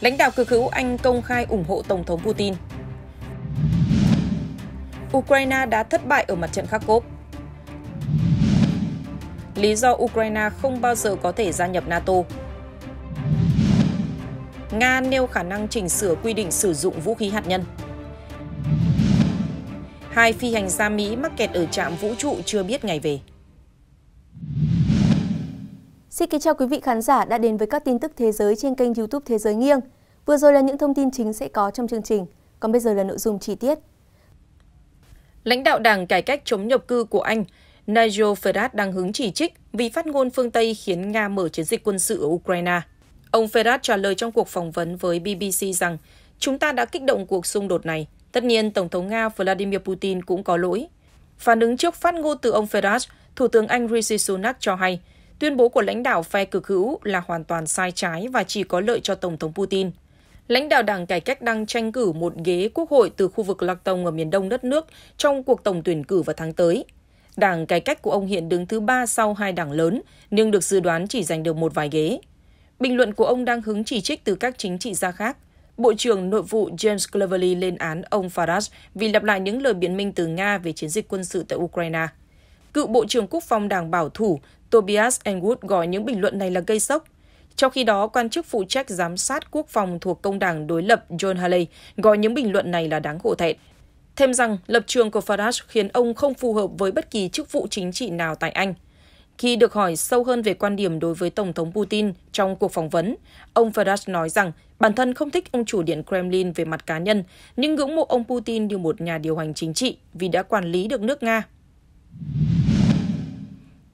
Lãnh đạo cực hữu Anh công khai ủng hộ Tổng thống Putin. Ukraine đã thất bại ở mặt trận Kharkov. Lý do Ukraine không bao giờ có thể gia nhập NATO. Nga nêu khả năng chỉnh sửa quy định sử dụng vũ khí hạt nhân. Hai phi hành gia Mỹ mắc kẹt ở trạm vũ trụ chưa biết ngày về. Xin kính chào quý vị khán giả đã đến với các tin tức thế giới trên kênh YouTube Thế giới nghiêng. Vừa rồi là những thông tin chính sẽ có trong chương trình, còn bây giờ là nội dung chi tiết. Lãnh đạo Đảng Cải cách chống nhập cư của Anh, Nigel Farage đang hứng chỉ trích vì phát ngôn phương Tây khiến Nga mở chiến dịch quân sự ở Ukraine. Ông Farage trả lời trong cuộc phỏng vấn với BBC rằng chúng ta đã kích động cuộc xung đột này. Tất nhiên, Tổng thống Nga Vladimir Putin cũng có lỗi. Phản ứng trước phát ngôn từ ông Farage, Thủ tướng Anh Rishi Sunak cho hay tuyên bố của lãnh đạo phe cực hữu là hoàn toàn sai trái và chỉ có lợi cho Tổng thống Putin lãnh đạo Đảng Cải cách đang tranh cử một ghế quốc hội từ khu vực Lạc Tông ở miền đông đất nước trong cuộc tổng tuyển cử vào tháng tới. Đảng Cải cách của ông hiện đứng thứ ba sau hai đảng lớn, nhưng được dự đoán chỉ giành được một vài ghế. Bình luận của ông đang hứng chỉ trích từ các chính trị gia khác. Bộ trưởng Nội vụ James Cleverly lên án ông Farage vì lặp lại những lời biện minh từ Nga về chiến dịch quân sự tại Ukraine. Cựu Bộ trưởng Quốc phòng Đảng Bảo thủ Tobias Engwood gọi những bình luận này là gây sốc – trong khi đó, quan chức phụ trách giám sát quốc phòng thuộc công đảng đối lập John Haley gọi những bình luận này là đáng hổ thẹn. Thêm rằng, lập trường của Farage khiến ông không phù hợp với bất kỳ chức vụ chính trị nào tại Anh. Khi được hỏi sâu hơn về quan điểm đối với Tổng thống Putin trong cuộc phỏng vấn, ông Farage nói rằng bản thân không thích ông chủ điện Kremlin về mặt cá nhân, nhưng ngưỡng mộ ông Putin như một nhà điều hành chính trị vì đã quản lý được nước Nga.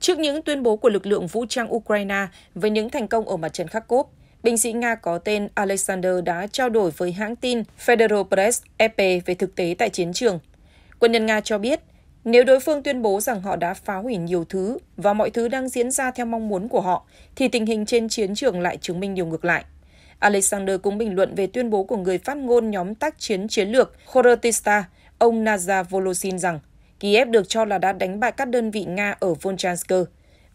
Trước những tuyên bố của lực lượng vũ trang Ukraine về những thành công ở mặt trận Kharkov, binh sĩ Nga có tên Alexander đã trao đổi với hãng tin Federal Press EP về thực tế tại chiến trường. Quân nhân Nga cho biết, nếu đối phương tuyên bố rằng họ đã phá hủy nhiều thứ và mọi thứ đang diễn ra theo mong muốn của họ, thì tình hình trên chiến trường lại chứng minh điều ngược lại. Alexander cũng bình luận về tuyên bố của người phát ngôn nhóm tác chiến chiến lược Khorotista, ông Naza Volosin rằng Kiev được cho là đã đánh bại các đơn vị Nga ở Volchansk.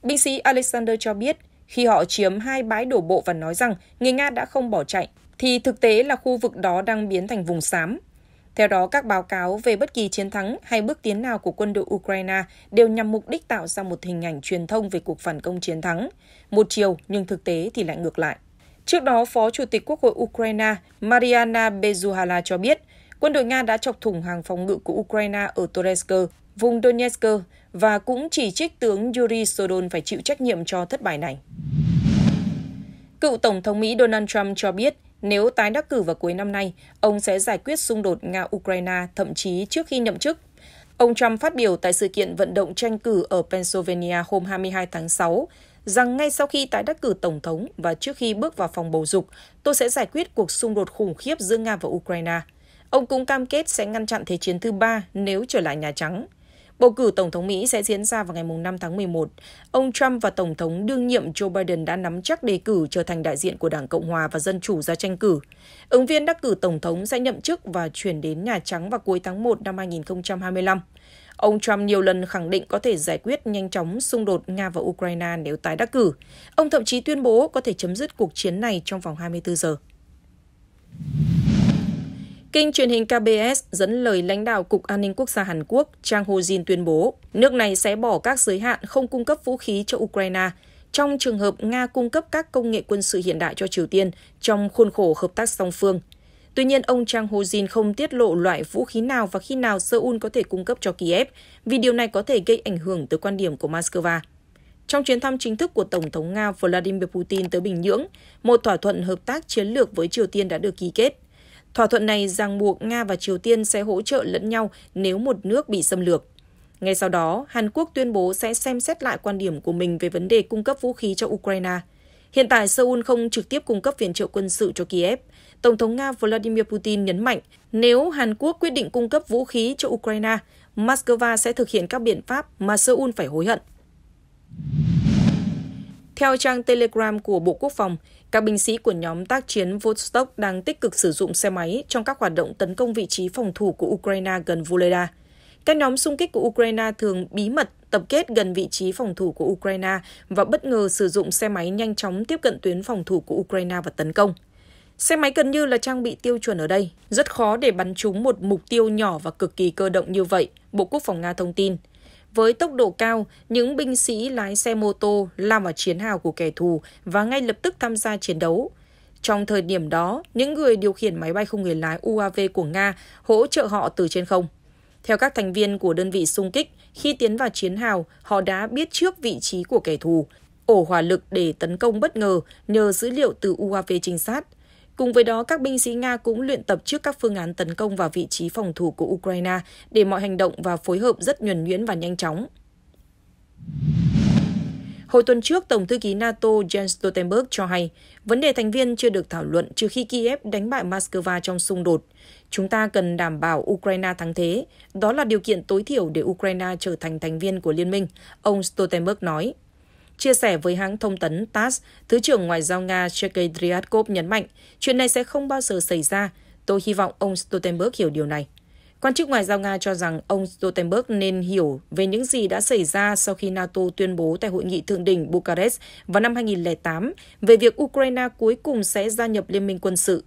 Binh sĩ Alexander cho biết, khi họ chiếm hai bãi đổ bộ và nói rằng người Nga đã không bỏ chạy, thì thực tế là khu vực đó đang biến thành vùng xám. Theo đó, các báo cáo về bất kỳ chiến thắng hay bước tiến nào của quân đội Ukraine đều nhằm mục đích tạo ra một hình ảnh truyền thông về cuộc phản công chiến thắng. Một chiều nhưng thực tế thì lại ngược lại. Trước đó, Phó Chủ tịch Quốc hội Ukraine Mariana Bezuhala cho biết, Quân đội Nga đã chọc thủng hàng phòng ngự của Ukraine ở Toretsk, vùng Donetsk và cũng chỉ trích tướng Yuri Sodol phải chịu trách nhiệm cho thất bại này. Cựu Tổng thống Mỹ Donald Trump cho biết nếu tái đắc cử vào cuối năm nay, ông sẽ giải quyết xung đột Nga-Ukraine thậm chí trước khi nhậm chức. Ông Trump phát biểu tại sự kiện vận động tranh cử ở Pennsylvania hôm 22 tháng 6 rằng ngay sau khi tái đắc cử Tổng thống và trước khi bước vào phòng bầu dục, tôi sẽ giải quyết cuộc xung đột khủng khiếp giữa Nga và Ukraine – Ông cũng cam kết sẽ ngăn chặn Thế chiến thứ ba nếu trở lại Nhà Trắng. Bầu cử Tổng thống Mỹ sẽ diễn ra vào ngày 5 tháng 11. Ông Trump và Tổng thống đương nhiệm Joe Biden đã nắm chắc đề cử trở thành đại diện của Đảng Cộng Hòa và Dân Chủ ra tranh cử. Ứng viên đắc cử Tổng thống sẽ nhậm chức và chuyển đến Nhà Trắng vào cuối tháng 1 năm 2025. Ông Trump nhiều lần khẳng định có thể giải quyết nhanh chóng xung đột Nga và Ukraine nếu tái đắc cử. Ông thậm chí tuyên bố có thể chấm dứt cuộc chiến này trong vòng 24 giờ. Kinh truyền hình KBS dẫn lời lãnh đạo Cục An ninh Quốc gia Hàn Quốc Chang Ho-jin tuyên bố nước này sẽ bỏ các giới hạn không cung cấp vũ khí cho Ukraine trong trường hợp Nga cung cấp các công nghệ quân sự hiện đại cho Triều Tiên trong khuôn khổ hợp tác song phương. Tuy nhiên, ông Chang Ho-jin không tiết lộ loại vũ khí nào và khi nào Seoul có thể cung cấp cho Kiev, vì điều này có thể gây ảnh hưởng tới quan điểm của Moscow. Trong chuyến thăm chính thức của Tổng thống Nga Vladimir Putin tới Bình Nhưỡng, một thỏa thuận hợp tác chiến lược với Triều Tiên đã được ký kết. Thỏa thuận này ràng buộc Nga và Triều Tiên sẽ hỗ trợ lẫn nhau nếu một nước bị xâm lược. Ngay sau đó, Hàn Quốc tuyên bố sẽ xem xét lại quan điểm của mình về vấn đề cung cấp vũ khí cho Ukraine. Hiện tại, Seoul không trực tiếp cung cấp viện trợ quân sự cho Kiev. Tổng thống Nga Vladimir Putin nhấn mạnh, nếu Hàn Quốc quyết định cung cấp vũ khí cho Ukraine, Moscow sẽ thực hiện các biện pháp mà Seoul phải hối hận. Theo trang Telegram của Bộ Quốc phòng, các binh sĩ của nhóm tác chiến Vostok đang tích cực sử dụng xe máy trong các hoạt động tấn công vị trí phòng thủ của Ukraine gần Voleda. Các nhóm xung kích của Ukraine thường bí mật tập kết gần vị trí phòng thủ của Ukraine và bất ngờ sử dụng xe máy nhanh chóng tiếp cận tuyến phòng thủ của Ukraine và tấn công. Xe máy gần như là trang bị tiêu chuẩn ở đây, rất khó để bắn trúng một mục tiêu nhỏ và cực kỳ cơ động như vậy, Bộ Quốc phòng Nga thông tin – với tốc độ cao, những binh sĩ lái xe mô tô lao vào chiến hào của kẻ thù và ngay lập tức tham gia chiến đấu. Trong thời điểm đó, những người điều khiển máy bay không người lái UAV của Nga hỗ trợ họ từ trên không. Theo các thành viên của đơn vị xung kích, khi tiến vào chiến hào, họ đã biết trước vị trí của kẻ thù, ổ hỏa lực để tấn công bất ngờ nhờ dữ liệu từ UAV trinh sát – Cùng với đó, các binh sĩ Nga cũng luyện tập trước các phương án tấn công vào vị trí phòng thủ của Ukraine để mọi hành động và phối hợp rất nhuần nhuyễn và nhanh chóng. Hồi tuần trước, Tổng thư ký NATO Jens Stoltenberg cho hay, vấn đề thành viên chưa được thảo luận trừ khi Kiev đánh bại Moscow trong xung đột. Chúng ta cần đảm bảo Ukraine thắng thế. Đó là điều kiện tối thiểu để Ukraine trở thành thành viên của liên minh, ông Stoltenberg nói. Chia sẻ với hãng thông tấn TASS, Thứ trưởng Ngoại giao Nga Sergei Dryadkov nhấn mạnh, chuyện này sẽ không bao giờ xảy ra. Tôi hy vọng ông Stoltenberg hiểu điều này. Quan chức Ngoại giao Nga cho rằng ông Stoltenberg nên hiểu về những gì đã xảy ra sau khi NATO tuyên bố tại hội nghị thượng đỉnh Bucharest vào năm 2008 về việc Ukraine cuối cùng sẽ gia nhập Liên minh quân sự.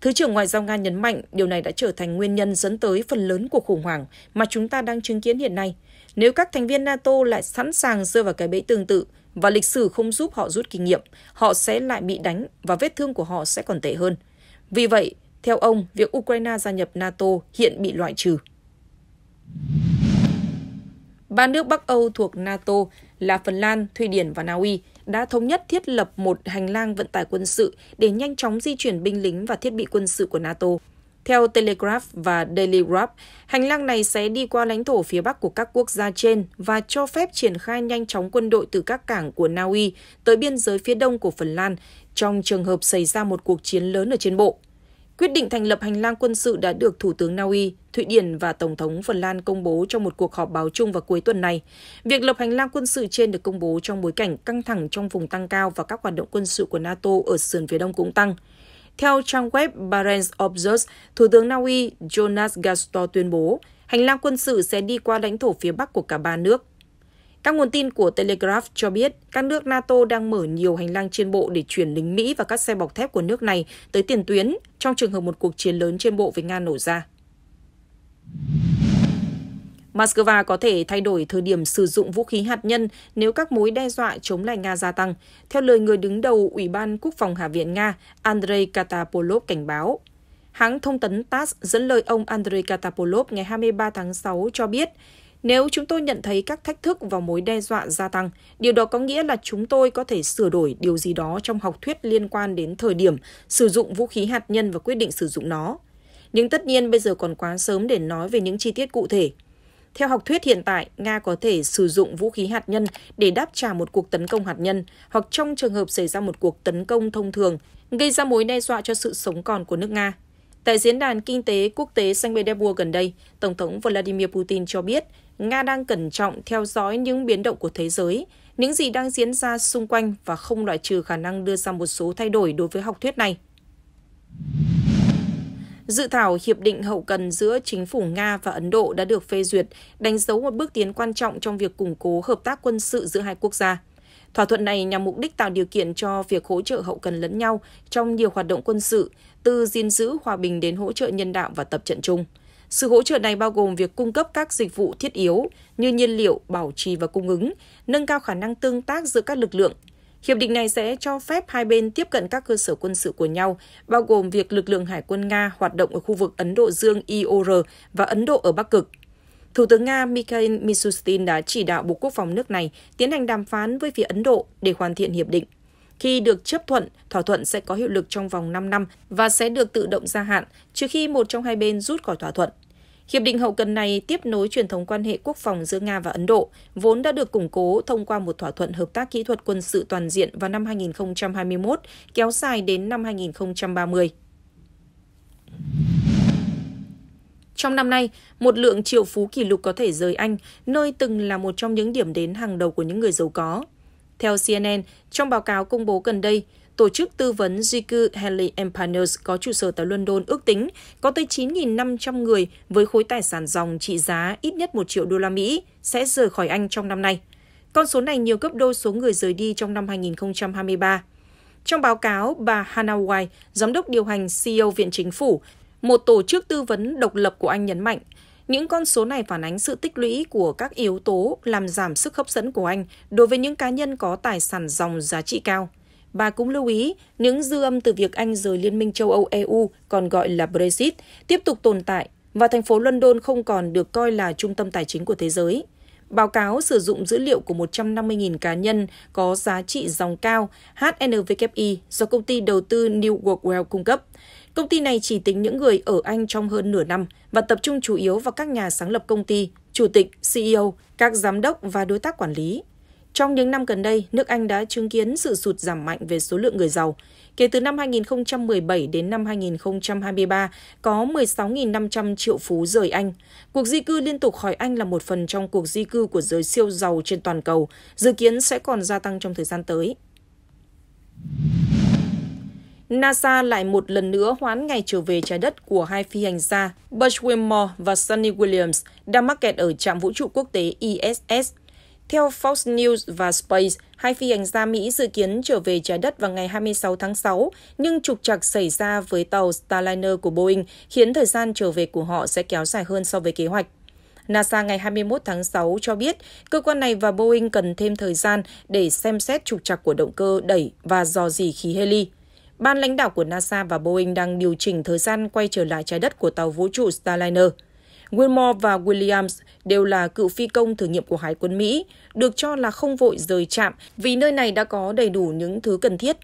Thứ trưởng Ngoại giao Nga nhấn mạnh điều này đã trở thành nguyên nhân dẫn tới phần lớn cuộc khủng hoảng mà chúng ta đang chứng kiến hiện nay. Nếu các thành viên NATO lại sẵn sàng rơi vào cái bẫy tương tự, và lịch sử không giúp họ rút kinh nghiệm, họ sẽ lại bị đánh và vết thương của họ sẽ còn tệ hơn. Vì vậy, theo ông, việc Ukraine gia nhập NATO hiện bị loại trừ. Ba nước Bắc Âu thuộc NATO là Phần Lan, Thụy Điển và Na Uy đã thống nhất thiết lập một hành lang vận tải quân sự để nhanh chóng di chuyển binh lính và thiết bị quân sự của NATO. Theo Telegraph và Daily Wrap, hành lang này sẽ đi qua lãnh thổ phía bắc của các quốc gia trên và cho phép triển khai nhanh chóng quân đội từ các cảng của Na Uy tới biên giới phía đông của Phần Lan trong trường hợp xảy ra một cuộc chiến lớn ở trên bộ. Quyết định thành lập hành lang quân sự đã được Thủ tướng Na Uy, Thụy Điển và Tổng thống Phần Lan công bố trong một cuộc họp báo chung vào cuối tuần này. Việc lập hành lang quân sự trên được công bố trong bối cảnh căng thẳng trong vùng tăng cao và các hoạt động quân sự của NATO ở sườn phía đông cũng tăng. Theo trang web Barents Observer, Thủ tướng Na Uy Jonas Gastor tuyên bố hành lang quân sự sẽ đi qua lãnh thổ phía bắc của cả ba nước. Các nguồn tin của Telegraph cho biết các nước NATO đang mở nhiều hành lang trên bộ để chuyển lính Mỹ và các xe bọc thép của nước này tới tiền tuyến trong trường hợp một cuộc chiến lớn trên bộ với Nga nổ ra. Moscow có thể thay đổi thời điểm sử dụng vũ khí hạt nhân nếu các mối đe dọa chống lại Nga gia tăng, theo lời người đứng đầu Ủy ban Quốc phòng Hạ viện Nga Andrei Katapolov cảnh báo. Hãng thông tấn TASS dẫn lời ông Andrei Katapolov ngày 23 tháng 6 cho biết, nếu chúng tôi nhận thấy các thách thức và mối đe dọa gia tăng, điều đó có nghĩa là chúng tôi có thể sửa đổi điều gì đó trong học thuyết liên quan đến thời điểm sử dụng vũ khí hạt nhân và quyết định sử dụng nó. Nhưng tất nhiên bây giờ còn quá sớm để nói về những chi tiết cụ thể. Theo học thuyết hiện tại, Nga có thể sử dụng vũ khí hạt nhân để đáp trả một cuộc tấn công hạt nhân hoặc trong trường hợp xảy ra một cuộc tấn công thông thường, gây ra mối đe dọa cho sự sống còn của nước Nga. Tại diễn đàn kinh tế quốc tế Saint Petersburg gần đây, Tổng thống Vladimir Putin cho biết Nga đang cẩn trọng theo dõi những biến động của thế giới, những gì đang diễn ra xung quanh và không loại trừ khả năng đưa ra một số thay đổi đối với học thuyết này. Dự thảo hiệp định hậu cần giữa chính phủ Nga và Ấn Độ đã được phê duyệt, đánh dấu một bước tiến quan trọng trong việc củng cố hợp tác quân sự giữa hai quốc gia. Thỏa thuận này nhằm mục đích tạo điều kiện cho việc hỗ trợ hậu cần lẫn nhau trong nhiều hoạt động quân sự, từ gìn giữ hòa bình đến hỗ trợ nhân đạo và tập trận chung. Sự hỗ trợ này bao gồm việc cung cấp các dịch vụ thiết yếu như nhiên liệu, bảo trì và cung ứng, nâng cao khả năng tương tác giữa các lực lượng, Hiệp định này sẽ cho phép hai bên tiếp cận các cơ sở quân sự của nhau, bao gồm việc lực lượng hải quân Nga hoạt động ở khu vực Ấn Độ Dương IOR và Ấn Độ ở Bắc Cực. Thủ tướng Nga Mikhail Mishustin đã chỉ đạo Bộ Quốc phòng nước này tiến hành đàm phán với phía Ấn Độ để hoàn thiện hiệp định. Khi được chấp thuận, thỏa thuận sẽ có hiệu lực trong vòng 5 năm và sẽ được tự động gia hạn trừ khi một trong hai bên rút khỏi thỏa thuận. Hiệp định hậu cần này tiếp nối truyền thống quan hệ quốc phòng giữa Nga và Ấn Độ, vốn đã được củng cố thông qua một thỏa thuận hợp tác kỹ thuật quân sự toàn diện vào năm 2021, kéo dài đến năm 2030. Trong năm nay, một lượng triệu phú kỷ lục có thể rời Anh, nơi từng là một trong những điểm đến hàng đầu của những người giàu có. Theo CNN, trong báo cáo công bố gần đây, tổ chức tư vấn di cư Henley Partners có trụ sở tại London ước tính có tới 9.500 người với khối tài sản dòng trị giá ít nhất 1 triệu đô la Mỹ sẽ rời khỏi Anh trong năm nay. Con số này nhiều gấp đôi số người rời đi trong năm 2023. Trong báo cáo, bà Hannah White, giám đốc điều hành CEO Viện Chính phủ, một tổ chức tư vấn độc lập của Anh nhấn mạnh, những con số này phản ánh sự tích lũy của các yếu tố làm giảm sức hấp dẫn của Anh đối với những cá nhân có tài sản dòng giá trị cao. Bà cũng lưu ý, những dư âm từ việc Anh rời Liên minh châu Âu EU, còn gọi là Brexit, tiếp tục tồn tại và thành phố London không còn được coi là trung tâm tài chính của thế giới. Báo cáo sử dụng dữ liệu của 150.000 cá nhân có giá trị dòng cao HNWI do công ty đầu tư New World Wealth cung cấp. Công ty này chỉ tính những người ở Anh trong hơn nửa năm và tập trung chủ yếu vào các nhà sáng lập công ty, chủ tịch, CEO, các giám đốc và đối tác quản lý. Trong những năm gần đây, nước Anh đã chứng kiến sự sụt giảm mạnh về số lượng người giàu. Kể từ năm 2017 đến năm 2023, có 16.500 triệu phú rời Anh. Cuộc di cư liên tục khỏi Anh là một phần trong cuộc di cư của giới siêu giàu trên toàn cầu, dự kiến sẽ còn gia tăng trong thời gian tới. NASA lại một lần nữa hoãn ngày trở về trái đất của hai phi hành gia Buzz Wilmore và Sunny Williams đang mắc kẹt ở trạm vũ trụ quốc tế ISS e theo Fox News và Space, hai phi hành gia Mỹ dự kiến trở về trái đất vào ngày 26 tháng 6, nhưng trục trặc xảy ra với tàu Starliner của Boeing khiến thời gian trở về của họ sẽ kéo dài hơn so với kế hoạch. NASA ngày 21 tháng 6 cho biết cơ quan này và Boeing cần thêm thời gian để xem xét trục trặc của động cơ đẩy và dò dỉ khí heli. Ban lãnh đạo của NASA và Boeing đang điều chỉnh thời gian quay trở lại trái đất của tàu vũ trụ Starliner – Wilmore và Williams đều là cựu phi công thử nghiệm của Hải quân Mỹ, được cho là không vội rời trạm vì nơi này đã có đầy đủ những thứ cần thiết.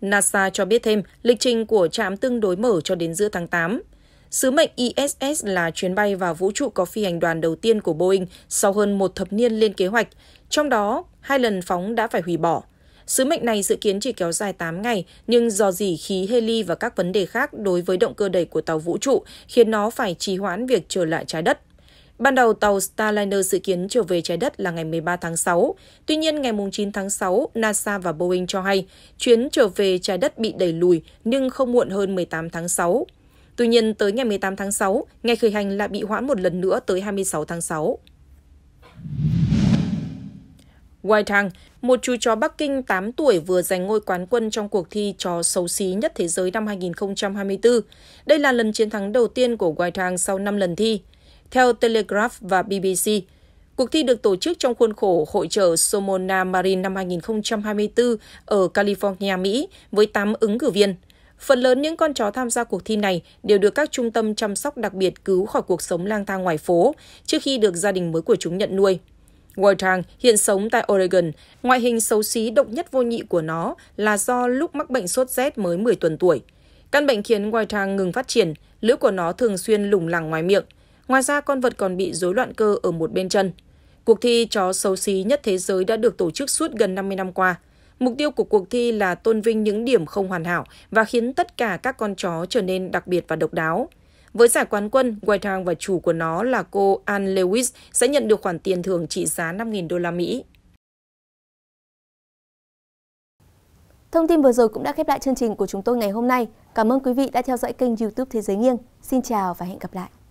NASA cho biết thêm, lịch trình của trạm tương đối mở cho đến giữa tháng 8. Sứ mệnh ISS là chuyến bay vào vũ trụ có phi hành đoàn đầu tiên của Boeing sau hơn một thập niên lên kế hoạch, trong đó hai lần phóng đã phải hủy bỏ. Sứ mệnh này dự kiến chỉ kéo dài 8 ngày, nhưng do dỉ khí heli và các vấn đề khác đối với động cơ đẩy của tàu vũ trụ khiến nó phải trì hoãn việc trở lại trái đất. Ban đầu, tàu Starliner dự kiến trở về trái đất là ngày 13 tháng 6. Tuy nhiên, ngày 9 tháng 6, NASA và Boeing cho hay chuyến trở về trái đất bị đẩy lùi nhưng không muộn hơn 18 tháng 6. Tuy nhiên, tới ngày 18 tháng 6, ngày khởi hành lại bị hoãn một lần nữa tới 26 tháng 6. White Tang, một chú chó Bắc Kinh 8 tuổi vừa giành ngôi quán quân trong cuộc thi chó xấu xí nhất thế giới năm 2024. Đây là lần chiến thắng đầu tiên của White Tang sau 5 lần thi. Theo Telegraph và BBC, cuộc thi được tổ chức trong khuôn khổ hội trợ Somona Marine năm 2024 ở California, Mỹ với 8 ứng cử viên. Phần lớn những con chó tham gia cuộc thi này đều được các trung tâm chăm sóc đặc biệt cứu khỏi cuộc sống lang thang ngoài phố trước khi được gia đình mới của chúng nhận nuôi. Wardang hiện sống tại Oregon. Ngoại hình xấu xí độc nhất vô nhị của nó là do lúc mắc bệnh sốt rét mới 10 tuần tuổi. Căn bệnh khiến Wardang ngừng phát triển, lưỡi của nó thường xuyên lủng lẳng ngoài miệng. Ngoài ra, con vật còn bị rối loạn cơ ở một bên chân. Cuộc thi chó xấu xí nhất thế giới đã được tổ chức suốt gần 50 năm qua. Mục tiêu của cuộc thi là tôn vinh những điểm không hoàn hảo và khiến tất cả các con chó trở nên đặc biệt và độc đáo. Với giải quán quân, Whitehall và chủ của nó là cô Anne Lewis sẽ nhận được khoản tiền thưởng trị giá 5.000 đô la Mỹ. Thông tin vừa rồi cũng đã khép lại chương trình của chúng tôi ngày hôm nay. Cảm ơn quý vị đã theo dõi kênh YouTube Thế giới nghiêng. Xin chào và hẹn gặp lại.